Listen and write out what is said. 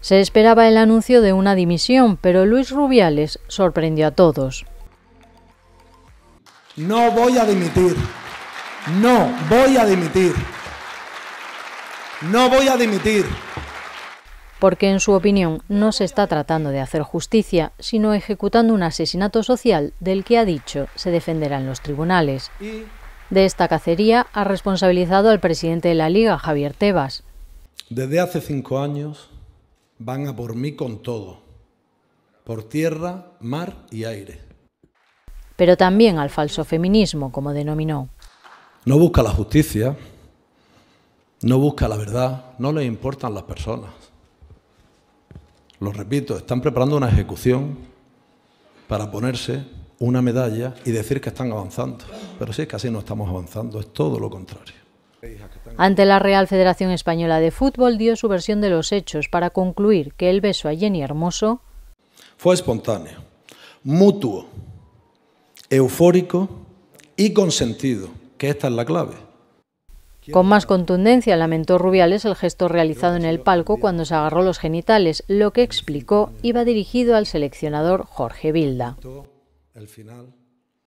Se esperaba el anuncio de una dimisión, pero Luis Rubiales sorprendió a todos. No voy a dimitir. No voy a dimitir. No voy a dimitir. Porque en su opinión no se está tratando de hacer justicia, sino ejecutando un asesinato social del que ha dicho se defenderán los tribunales. De esta cacería ha responsabilizado al presidente de la Liga, Javier Tebas. Desde hace cinco años van a por mí con todo, por tierra, mar y aire. Pero también al falso feminismo, como denominó. No busca la justicia, no busca la verdad, no le importan las personas. Lo repito, están preparando una ejecución para ponerse una medalla y decir que están avanzando. Pero si es que así no estamos avanzando, es todo lo contrario. Ante la Real Federación Española de Fútbol dio su versión de los hechos para concluir que el beso a Jenny Hermoso fue espontáneo, mutuo, eufórico y consentido, que esta es la clave. Con más contundencia lamentó Rubiales el gesto realizado en el palco cuando se agarró los genitales, lo que explicó iba dirigido al seleccionador Jorge Bilda.